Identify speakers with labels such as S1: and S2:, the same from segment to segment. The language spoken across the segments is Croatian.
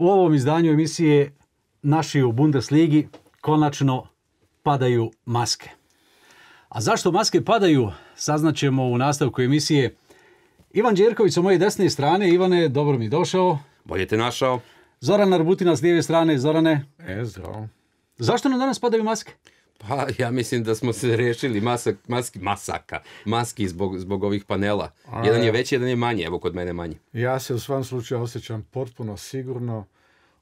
S1: U ovom izdanju emisije naši u Bundesligi konačno padaju maske. A zašto maske padaju, saznaćemo u nastavku emisije. Ivan Đerković sa moje desne strane. Ivane, dobro mi došao. Bolje te našao. Zoran Arbutina s lijeve strane. Zorane.
S2: E, zdravo. Zašto nam danas padaju maske? Pa ja mislim da smo se riješili masak, maski, masaka, maski zbog, zbog ovih panela. jedan je veći, jedan je manji, evo kod mene manji.
S3: Ja se u svom slučaju osjećam potpuno sigurno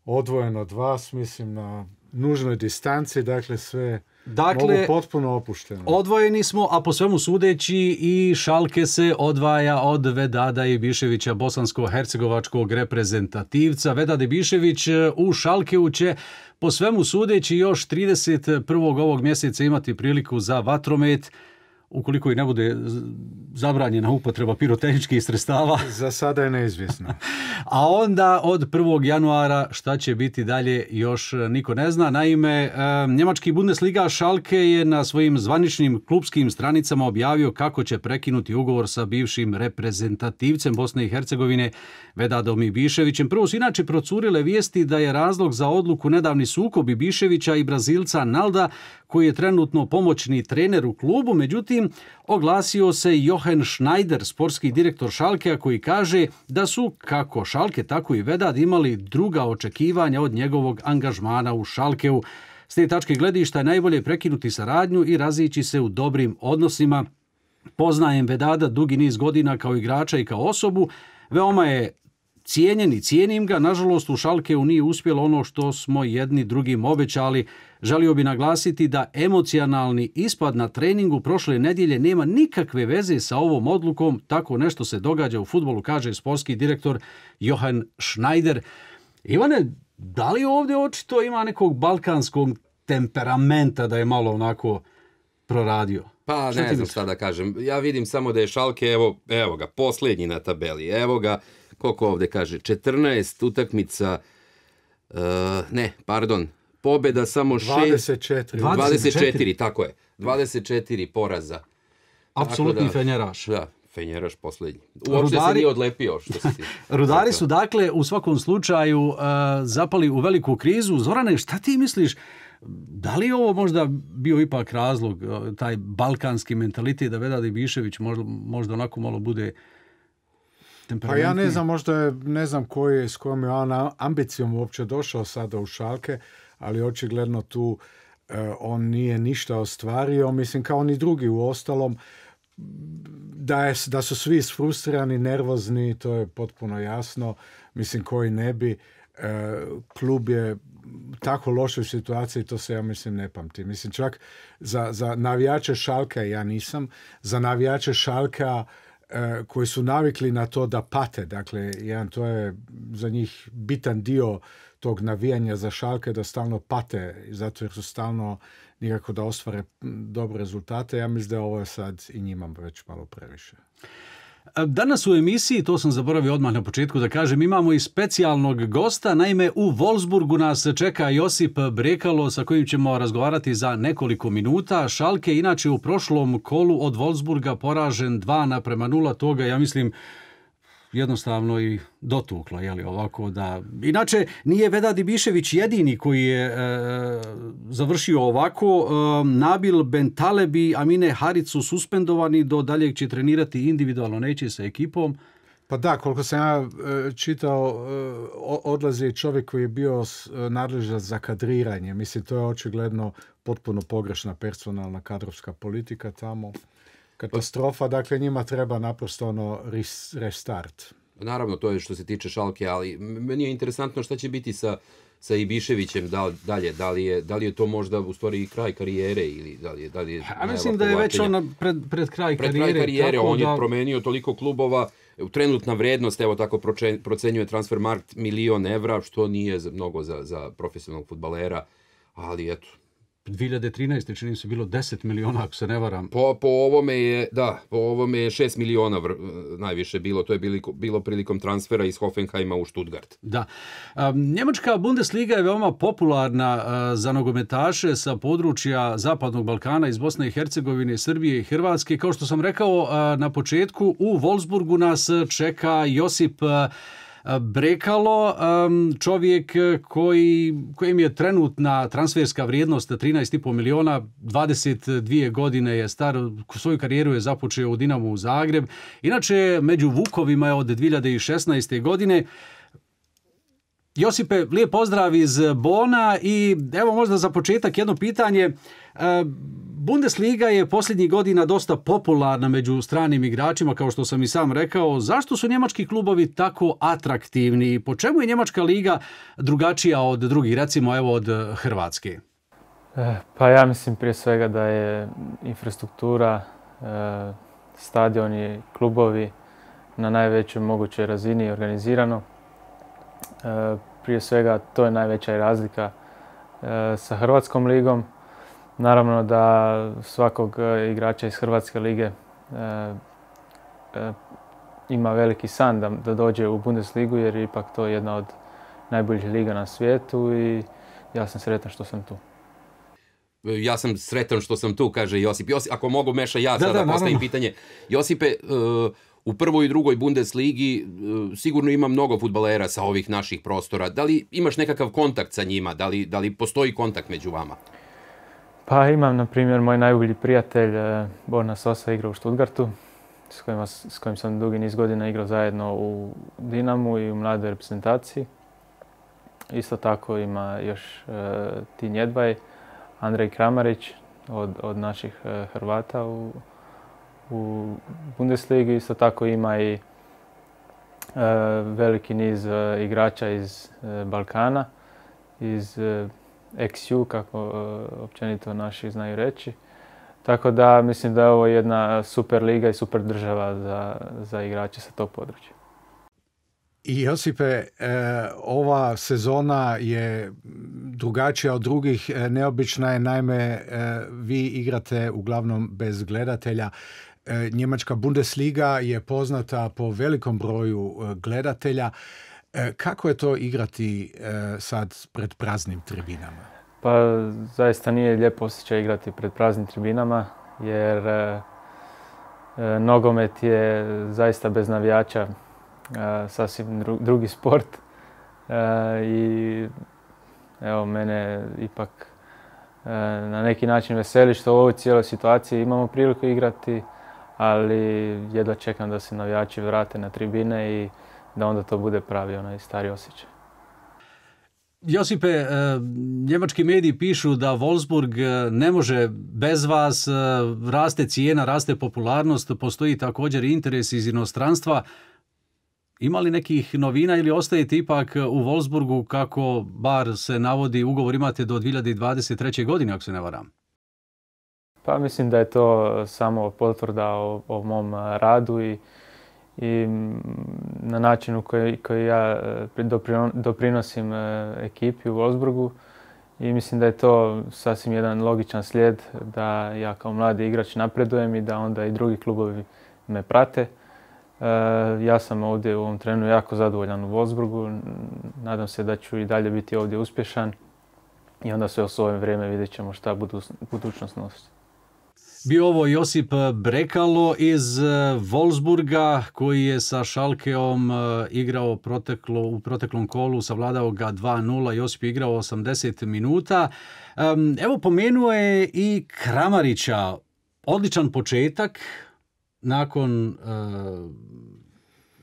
S3: odvojen od vas, mislim na nužnoj distanci, dakle sve Dakle, mogu potpuno opušteno.
S1: Odvojeni smo, a po svemu sudeći i Šalke se odvaja od Vedada i Biševića, bosansko-hercegovačkog reprezentativca. Vedade Bišević e, u šalke će po svemu sudeći još 31. ovog mjeseca imati priliku za vatromet ukoliko i ne bude zabranjena upotreba pirotehničkih sredstava. Za sada je neizvjesno. A onda od 1. januara šta će biti dalje još niko ne zna. Naime, njemački Bundesliga Šalke je na svojim zvaničnim klubskim stranicama objavio kako će prekinuti ugovor sa bivšim reprezentativcem Bosne i Hercegovine Vedadom i Biševićem. Prvo su inače procurile vijesti da je razlog za odluku nedavni sukobi Biševića i Brazilca Nalda koji je trenutno pomoćni trener u klubu, međutim Međutim, oglasio se Johan Schneider, sportski direktor Šalkea, koji kaže da su, kako Šalke, tako i Vedad, imali druga očekivanja od njegovog angažmana u Šalkeu. S te tačke gledišta je najbolje prekinuti saradnju i razići se u dobrim odnosima. Poznajem Vedada dugi niz godina kao igrača i kao osobu, Veoma je cijenjen i cijenim ga. Nažalost, u Šalkeu nije uspjelo ono što smo jedni drugim obećali. Želio bi naglasiti da emocionalni ispad na treningu prošle nedjelje nema nikakve veze sa ovom odlukom. Tako nešto se događa u futbolu, kaže sportski direktor Johan Schneider. Ivane, da li ovdje očito ima nekog balkanskog temperamenta da je malo onako proradio?
S2: Pa ne znam šta da kažem. Ja vidim samo da je Šalke, evo, evo ga, posljednji na tabeli. Evo ga, koliko ovdje kaže, 14 utakmica, e, ne, pardon, pobjeda samo 6... 24. 24. tako je. 24 poraza. Apsolutni fenjeraš. Da, fenjeraš posljednji. Uopće Rudari... se nije odlepio.
S1: Rudari su dakle u svakom slučaju e, zapali u veliku krizu. Zorane, šta ti misliš? Da li je ovo možda bio ipak razlog, e, taj balkanski mentalitet da Veda Dibišević možda, možda onako malo bude pa ja ne znam,
S3: možda je, ne znam koji je, s kojom je on ambicijom uopće došao sada u šalke, ali očigledno tu e, on nije ništa ostvario, mislim kao ni drugi u ostalom. Da, je, da su svi sfrustrirani, nervozni, to je potpuno jasno. Mislim, koji ne bi. E, klub je tako lošoj situaciji, to se ja mislim ne pamti. Mislim, čak za, za navijače šalka ja nisam, za navijače šalka E, koji su navikli na to da pate. Dakle, jedan to je za njih bitan dio tog navijanja za šalke da stalno pate, zato jer su stalno nikako da ostvare dobre rezultate. Ja mislim da ovo je sad i njima već malo previše.
S1: Danas u emisiji, to sam zaboravio odmah na početku da kažem, imamo i specijalnog gosta. Naime, u Wolfsburgu nas čeka Josip Brekalo sa kojim ćemo razgovarati za nekoliko minuta. Šalke inače u prošlom kolu od Wolfsburga poražen 2 naprema 0, toga ja mislim jednostavno i dotuklo. je li, ovako da... Inače, nije Veda Dibišević jedini koji je e, završio ovako. E, Nabil Bentalebi, Amine Haric su suspendovani, do daljeg će trenirati individualno, neće sa ekipom. Pa da, koliko sam ja e, čitao, odlazi čovjek koji je bio
S3: nadležan za kadriranje. Mislim, to je očigledno potpuno pogrešna personalna kadrovska politika tamo katastrofa, dakle njima treba naprosto ono restart.
S2: Naravno, to je što se tiče Šalke, ali meni je interesantno šta će biti sa, sa Ibiševićem dalje. Da li, je, da li je to možda u stvari kraj karijere? Ili da li je, da li je A mislim da je već on
S1: pred, pred kraj pred karijere. Kraj karijere on je
S2: promenio toliko klubova. Trenutna vrednost, evo tako procenjuje transfer markt milion evra, što nije mnogo za, za profesionalnog futbalera. Ali eto,
S1: 2013. čini se bilo 10 miliona, ako se ne
S2: varam. Po, po ovome je, da, po ovome je 6 miliona najviše bilo. To je bilo prilikom transfera iz Hoffenheima u Stuttgart. Da. Njemačka Bundesliga je veoma
S1: popularna za nogometaše sa područja Zapadnog Balkana iz Bosne i Hercegovine, Srbije i Hrvatske. Kao što sam rekao na početku, u Wolfsburgu nas čeka Josip E, brekalo. Čovjek e, koji, kojem je trenutna transferska vrijednost 13,5 miliona, 22 godine je star, svoju karijeru je započeo u Dinamu u Zagreb. Inače, među Vukovima je od 2016. godine. Josipe, lijep pozdrav iz Bona i evo možda za početak jedno pitanje. E, Bundesliga je posljednjih godina dosta popularna među stranim igračima, kao što sam i sam rekao. Zašto su njemački klubovi tako atraktivni? Po čemu je njemačka liga drugačija od drugih, recimo
S4: evo od eh, Hrvatske? Eh, pa ja mislim prije svega da je infrastruktura, eh, stadioni, klubovi na najvećoj mogućoj razini organizirano. Prije svega to je najveća razlika sa Hrvatskom ligom. Naravno da svakog e, igrača iz Hrvatske lige e, e, ima veliki san da, dođe u Bundesligu jer je ipak to jedna od najboljih liga na svijetu i ja sam sretan što sam tu.
S2: Ja sam sretan što sam tu, kaže Josip. Josip ako mogu meša ja sada postavim pitanje. Josipe, u prvoj i drugoj Bundesligi sigurno ima mnogo futbalera sa ovih naših prostora. Da li imaš nekakav kontakt sa njima? Da li, da li postoji kontakt među vama?
S4: Pa imam, na primjer, moj najbolji prijatelj eh, Borna Sosa igra u Stuttgartu, s, kojim sam dugi niz godina igrao zajedno u Dinamu i u mladoj reprezentaciji. Isto tako ima još ti eh, Tin Andrej Kramarić od, naših eh, Hrvata u, u Bundesligi. Isto tako ima i veliki niz igrača iz Balkana, iz XU, kako e, općenito naši znaju reći. Tako da mislim da je ovo jedna super liga i super država za, igrače sa tog područja.
S3: I Josipe, e, ova sezona je drugačija od drugih, e, neobična je, naime vi igrate uglavnom bez gledatelja. Njemačka Bundesliga je poznata po velikom broju gledatelja. E, kako je to igrati e, sad pred praznim
S4: tribinama? Pa zaista nije lijepo osjećaj igrati pred praznim tribinama jer e, nogomet je zaista bez navijača sasvim drugi sport i evo mene ipak na neki način veseli što u ovoj cijeloj situaciji imamo priliku igrati, ali jedva čekam da se navijači vrate na tribine i da onda to bude pravi onaj stari osjećaj.
S1: Josipe, e, njemački mediji pišu da Wolfsburg e, ne može bez vas, e, raste cijena, raste popularnost, postoji također interes iz inostranstva. Ima li nekih novina ili ostajete ipak u Wolfsburgu kako bar se navodi ugovor imate do 2023. godine ako se ne varam?
S4: Pa mislim da je to samo potvrda o mom radu i i mm, na načinu koji, koji ja e, doprinosim e, ekipi u Wolfsburgu I mislim da je to sasvim jedan logičan slijed da ja kao mladi igrač napredujem i da onda i drugi klubovi me prate. E, ja sam ovdje u ovom trenu jako zadovoljan u Wolfsburgu. Nadam se da ću i dalje biti ovdje uspješan i onda sve u svojem vrijeme vidjet ćemo šta budućnost nosi bio
S1: ovo Josip Brekalo iz e, Wolfsburga koji je sa Šalkeom e, igrao proteklo, u proteklom kolu, savladao ga 2-0, Josip je igrao 80 minuta. Evo pomenuo je i Kramarića, odličan početak nakon e,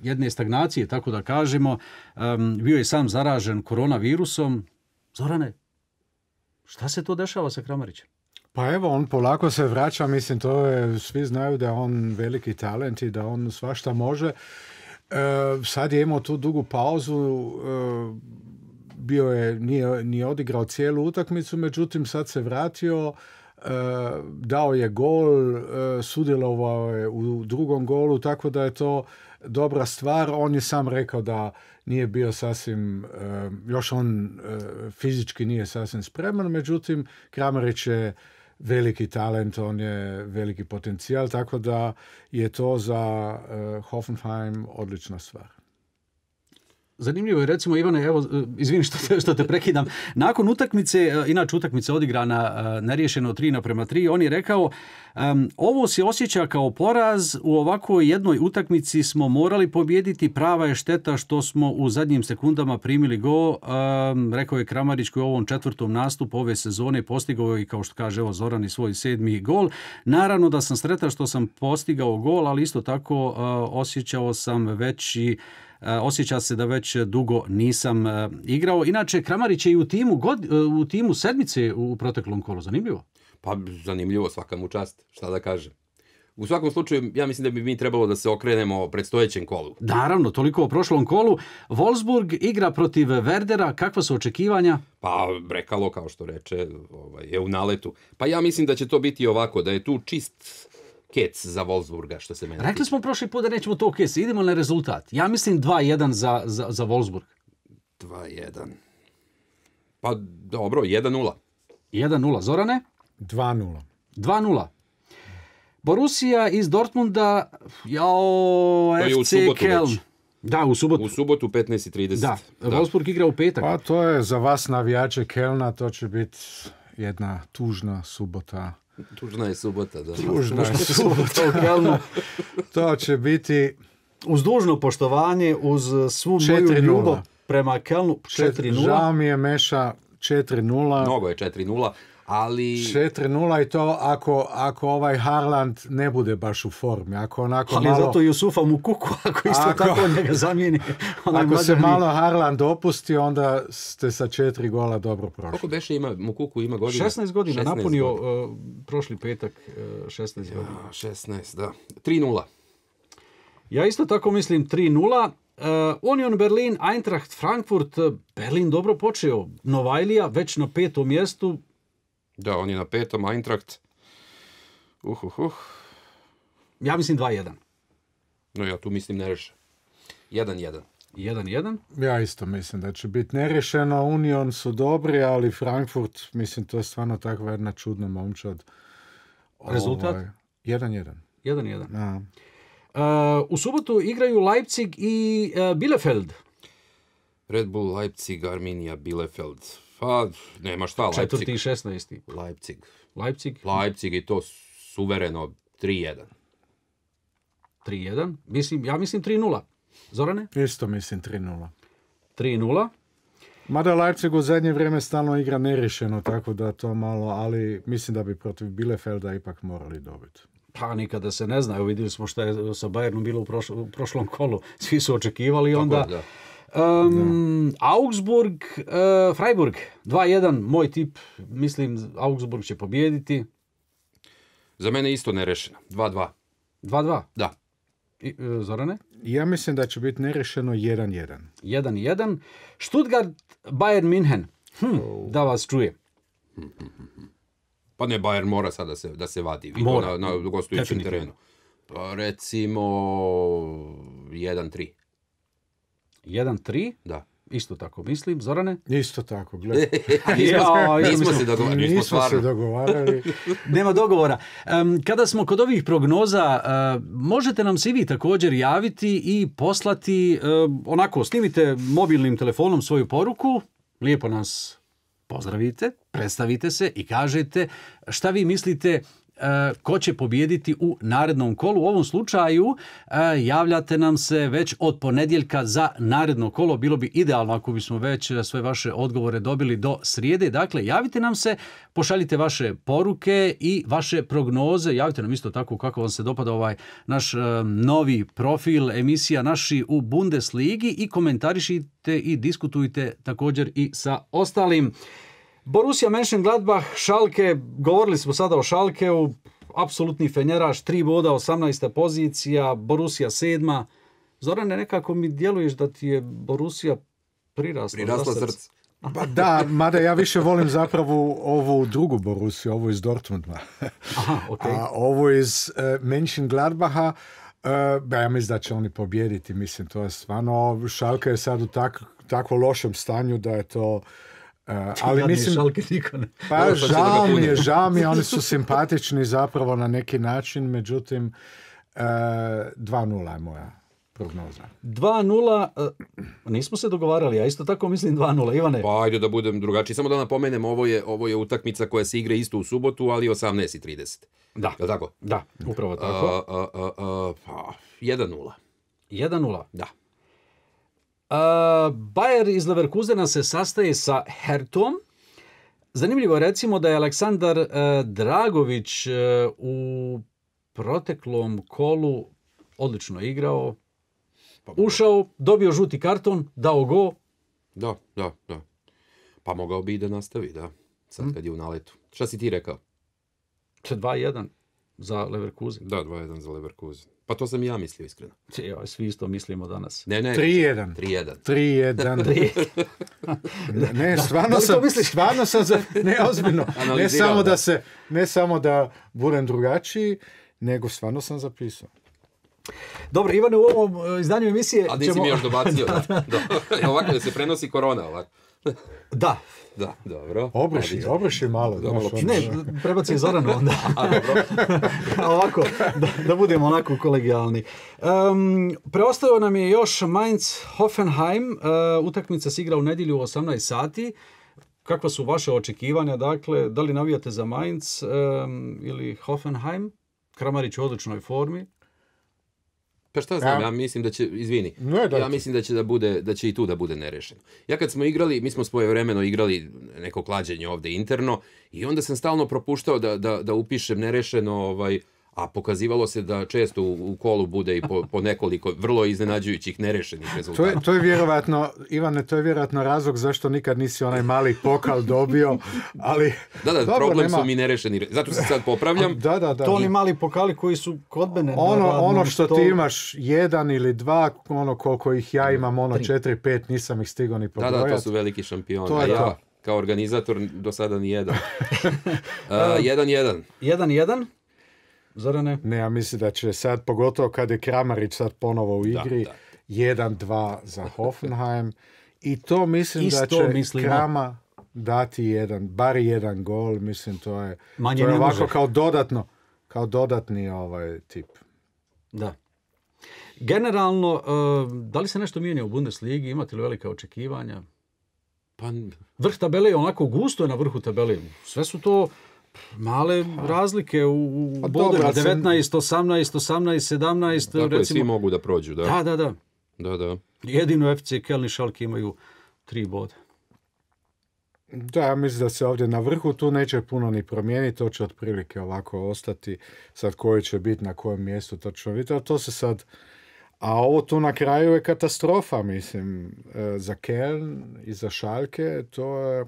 S1: jedne stagnacije, tako da kažemo, bio je sam zaražen koronavirusom. Zorane, šta se to dešava sa Kramarićem?
S3: Pa evo, on polako se vraća, mislim, to je, svi znaju da je on veliki talent i da on svašta može. E, sad je imao tu dugu pauzu, e, bio je, nije, nije odigrao cijelu utakmicu, međutim sad se vratio, e, dao je gol, e, sudjelovao je u drugom golu, tako da je to dobra stvar. On je sam rekao da nije bio sasvim, još on fizički nije sasvim spreman, međutim Kramarić je veliki talent, on je veliki potencijal, tako da je to za eh, Hoffenheim odlična stvar.
S1: Zanimljivo je, recimo Ivane, evo, e, izvini što te, što te prekidam, nakon utakmice, e, inače utakmica odigrana e, neriješeno 3 naprema 3, on je rekao, ovo se osjeća kao poraz, u ovakvoj jednoj utakmici smo morali pobijediti, prava je šteta što smo u zadnjim sekundama primili go, rekao je Kramarić koji u ovom četvrtom nastupu ove sezone postigao je, kao što kaže evo, Zoran i svoj sedmi gol. Naravno da sam sretan što sam postigao gol, ali isto tako osjećao sam veći E, osjeća se da već dugo nisam e, igrao. Inače, Kramarić je i u timu, e, u timu sedmice u proteklom kolu. Zanimljivo?
S2: Pa zanimljivo, svaka mu čast. Šta da kažem? U svakom slučaju, ja mislim da bi mi trebalo da se okrenemo predstojećem kolu.
S1: Naravno, toliko o prošlom kolu. Wolfsburg igra protiv Werdera. Kakva su očekivanja?
S2: Pa, brekalo, kao što reče, ovaj, je u naletu. Pa ja mislim da će to biti ovako, da je tu čist kec za Wolfsburga, što se mene
S1: Rekli smo prošli put da nećemo to kec, idemo na rezultat. Ja mislim 2-1 za, za, za Wolfsburg.
S2: 2-1. Pa
S1: dobro, 1-0. 1-0. Zorane? 2-0. 2-0.
S2: Borussia iz Dortmunda, jao, FC Kelm. Da, u subotu. U subotu 15.30. Da, Wolfsburg igra
S3: u petak. Pa to je za vas navijače Kelna, to će biti jedna tužna subota.
S2: Tužna je subota, da.
S1: Tužna
S3: je subota.
S1: to će biti... Uz dužno poštovanje, uz svu moju ljubav prema Kelnu, 4-0. Žao
S3: mi je Meša 4-0. Mnogo
S2: je 4-0
S3: ali... 4-0 i to ako, ako ovaj Harland ne bude baš u formi. Ako onako ali malo... zato Jusufa mu kuku,
S2: ako isto ako... tako njega
S3: zamijeni. ako se malo Harland opusti, onda ste sa četiri gola dobro prošli. Koliko
S2: Beše ima, Mukuku ima godina? 16 godina, napunio Uh, prošli petak uh, e, 16 ja,
S1: godina. 16, da. 3-0. Ja isto tako mislim 3-0. Uh, e, Union Berlin, Eintracht Frankfurt, Berlin dobro počeo. Novajlija već na petom mjestu,
S2: da, on je na petom, Eintracht. Uh, uh, uh. Ja mislim 2-1. No ja tu mislim nerešeno. 1-1. 1-1.
S3: Ja isto mislim da će biti nerešeno. Union su dobri, ali Frankfurt, mislim, to je stvarno takva jedna čudna momčad. Ovaj, Rezultat?
S2: 1-1. 1-1. Uh, u subotu igraju Leipzig i uh, Bielefeld. Red Bull Leipzig, Arminija, Bielefeld. Pa, nema šta, Leipzig. Četvrti i šestnaesti. Leipzig. Leipzig? Leipzig i to suvereno 3-1. 3-1? Mislim, ja mislim 3-0. Zorane?
S3: Isto mislim 3-0. 3-0? Mada Leipzig u zadnje vrijeme stalno igra nerišeno, tako da to malo, ali mislim da bi protiv
S1: Bielefelda ipak morali dobiti. Pa nikada se ne zna, vidjeli smo što je sa Bayernom bilo u, prošlom kolu, svi su očekivali i onda... Da. Um, Augsburg, uh, Freiburg, 2-1, moj tip, mislim Augsburg će pobijediti.
S2: Za mene isto nerešeno, 2-2. 2-2? Da.
S1: I, e, Zorane? Ja mislim da će biti nerešeno 1-1. 1-1. Stuttgart, Bayern München Hm, oh. Da vas
S2: čuje. Pa ne, Bayern mora Sada da se, da se vadi. Mora. Na, na gostujućem terenu. Pa recimo 1-3. 1-3. Da.
S1: Isto tako mislim, Zorane? Isto tako, gledaj. nismo, se dogovarali. se dogovarali. Nema dogovora. kada smo kod ovih prognoza, e, možete nam se i vi također javiti i poslati, e, onako, snimite mobilnim telefonom svoju poruku, lijepo nas pozdravite, predstavite se i kažete šta vi mislite E, ko će pobijediti u narednom kolu. U ovom slučaju e, javljate nam se već od ponedjeljka za naredno kolo. Bilo bi idealno ako bismo već sve vaše odgovore dobili do srijede. Dakle, javite nam se, pošaljite vaše poruke i vaše prognoze. Javite nam isto tako kako vam se dopada ovaj naš e, novi profil emisija naši u Bundesligi i komentarišite i diskutujte također i sa ostalim. Borussia Mönchengladbach, Šalke, govorili smo sada o u apsolutni fenjeraš, tri boda, 18. pozicija, Borussia sedma. Zorane, nekako mi djeluješ da ti je Borussia prirasla, prirasla srce. Pa da,
S3: mada ja više volim zapravo ovu drugu Borusiju, ovu iz Dortmunda.
S1: Aha, A ovo iz
S3: uh, e, Mönchengladbaha, uh, e, ja mislim da će oni pobjediti, mislim, to je stvarno, Šalka je sad u tak, tako lošem stanju da je to ali mislim,
S1: šalke ne... Pa žao mi je, žao mi je, oni su
S3: simpatični zapravo na neki način, međutim, 2-0 e, je moja prognoza. 2-0,
S1: e, nismo se dogovarali, ja isto tako mislim 2-0,
S3: Ivane.
S2: Pa ajde da budem drugačiji, samo da napomenem, ovo je, ovo je utakmica koja se igra isto u subotu, ali 18.30. Da. Je tako? Da,
S1: upravo tako.
S2: 1-0. 1-0? Pa, da.
S1: Bayer iz Leverkusena se sastaje sa Hertom. Zanimljivo je recimo da je Aleksandar e, Dragović e, u proteklom kolu odlično igrao. Pa Ušao, dobio žuti
S2: karton, dao go. Da, da, da. Pa mogao bi i da nastavi, da. Sad hm? kad je u naletu. Šta si ti rekao? 2-1 za Leverkusen. Da, 2-1 za Leverkusen. Pa to sam i ja mislio iskreno. svi isto mislimo danas. Ne, ne. 3-1. 3-1. 3-1. ne, ne, stvarno
S3: sam, stvarno sam ne, ozbiljno. Ne samo da. da se, ne samo da budem drugačiji, nego stvarno sam zapisao. Dobro, Ivane, u ovom e, izdanju emisije... A nisi ćemo... mi još dobacio, da.
S2: da. Ovako da se prenosi korona, ovako. Da. Da, dobro.
S3: Obriši, malo. ne, ono. prebaci onda.
S2: A, dobro. ovako,
S1: da, budemo onako kolegijalni. Um, preostao nam je još Mainz Hoffenheim. E, utakmica se igra u nedjelju u 18 sati. Kakva su vaše očekivanja? Dakle, da li navijate za Mainz ili Hoffenheim? Kramarić u odličnoj formi. Pa šta znam, ja
S2: mislim da će, izvini, ja mislim da će da bude, da će i tu da bude nerešeno. Ja kad smo igrali, mi smo vremeno igrali neko klađenje ovdje interno i onda sam stalno propuštao da, da, da upišem nerešeno ovaj, a pokazivalo se da često u kolu bude i po, nekoliko vrlo iznenađujućih nerešenih rezultata. To je, to je
S3: vjerojatno, Ivane, to je vjerojatno razlog zašto nikad nisi onaj mali pokal dobio,
S2: ali... Da, da, problem su mi nerešeni, zato se sad popravljam. Da, da, To oni
S3: mali pokali koji su kod mene. Ono, ono što ti imaš, jedan ili dva, ono koliko ih ja imam, ono četiri, pet, nisam ih stigao ni pobrojati. Da, da, to su veliki
S2: šampioni. To je ja, kao organizator, do sada ni jedan. jedan, jedan.
S3: Jedan, jedan. Zorane? Ne, ja mislim da će sad, pogotovo kad je Kramarić sad ponovo u igri, 1-2 za Hoffenheim. I to mislim da će Krama dati jedan, bar jedan gol, mislim to je, ovako kao dodatno, kao dodatni
S1: ovaj tip. Da. Generalno, e, da li se nešto mijenja u Bundesligi, imate li velika očekivanja? Pa... Vrh tabele je onako gusto na vrhu tabele. Sve su to male razlike u, u bodima. 19, 18, 18, 17. recimo. svi mogu da prođu, da. Da, da, da. da, da. Jedino FC Kelni Šalke imaju tri bode.
S3: Da, ja mislim da se ovdje na vrhu tu neće puno ni promijeniti, to će otprilike ovako ostati. Sad koji će biti na kojem mjestu, to ćemo to se sad... A ovo tu na kraju je katastrofa, mislim. E, za Keln i za Šalke, to je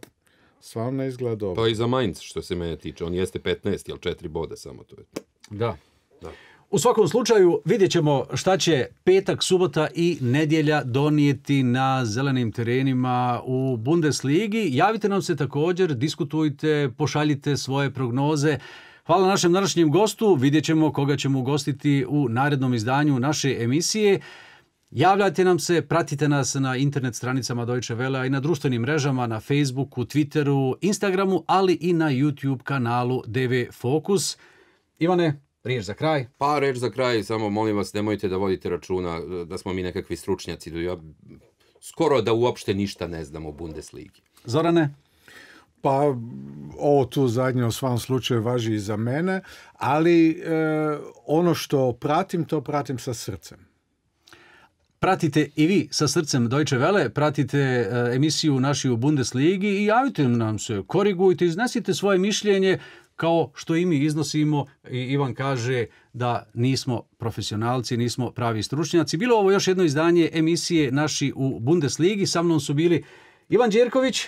S3: Stvarno izgleda dobro. Pa
S2: i za Mainz što se mene tiče, on jeste 15, jel 4 bode samo to je. Da.
S1: da. U svakom slučaju vidjet ćemo šta će petak, subota i nedjelja donijeti na zelenim terenima u Bundesligi. Javite nam se također, diskutujte, pošaljite svoje prognoze. Hvala našem današnjem gostu, vidjet ćemo koga ćemo ugostiti u narednom izdanju naše emisije. Javljajte nam se, pratite nas na internet stranicama Deutsche Welle i na društvenim mrežama, na Facebooku, Twitteru, Instagramu, ali i na YouTube kanalu DV Focus Ivane,
S2: riječ za kraj? Pa riječ za kraj, samo molim vas, nemojte da vodite računa eh, da smo mi nekakvi stručnjaci. Ja skoro da uopšte ništa ne znam o Bundesligi.
S1: Zorane? Pa
S3: ovo tu zadnje u svom slučaju važi i za mene, ali eh, ono što pratim, to pratim sa srcem.
S1: Pratite i vi sa srcem Deutsche Welle, pratite e, emisiju naši u Bundesligi i javite nam se, korigujte, iznesite svoje mišljenje kao što i mi iznosimo i Ivan kaže da nismo profesionalci, nismo pravi stručnjaci. Bilo ovo još jedno izdanje emisije naši u Bundesligi. Sa mnom su bili Ivan Đerković,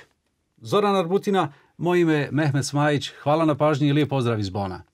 S1: Zoran Arbutina, moj ime Mehmet Smajić. Hvala na pažnji i lijep pozdrav iz Bona.